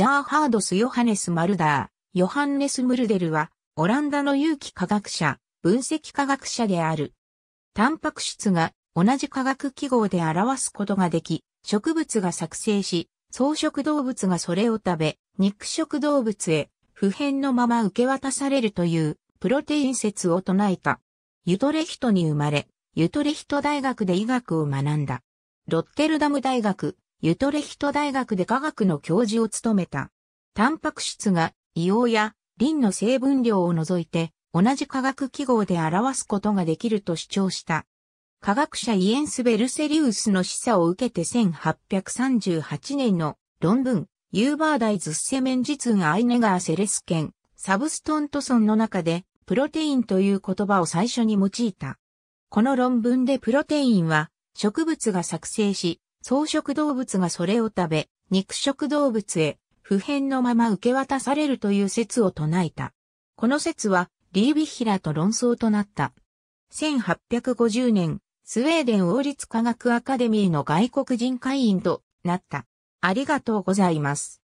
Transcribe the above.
ジャーハードス・ヨハネス・マルダー、ヨハンネス・ムルデルは、オランダの有機化学者、分析化学者である。タンパク質が同じ化学記号で表すことができ、植物が作成し、草食動物がそれを食べ、肉食動物へ、普遍のまま受け渡されるという、プロテイン説を唱えた。ユトレヒトに生まれ、ユトレヒト大学で医学を学んだ。ロッテルダム大学、ユトレヒト大学で科学の教授を務めた。タンパク質が硫黄やリンの成分量を除いて同じ化学記号で表すことができると主張した。科学者イエンス・ベルセリウスの示唆を受けて1838年の論文、ユーバーダイズセメンジツン・アイネガーセレスケン、サブストントソンの中で、プロテインという言葉を最初に用いた。この論文でプロテインは、植物が作成し、草食動物がそれを食べ、肉食動物へ、普遍のまま受け渡されるという説を唱えた。この説は、リービヒラと論争となった。1850年、スウェーデン王立科学アカデミーの外国人会員となった。ありがとうございます。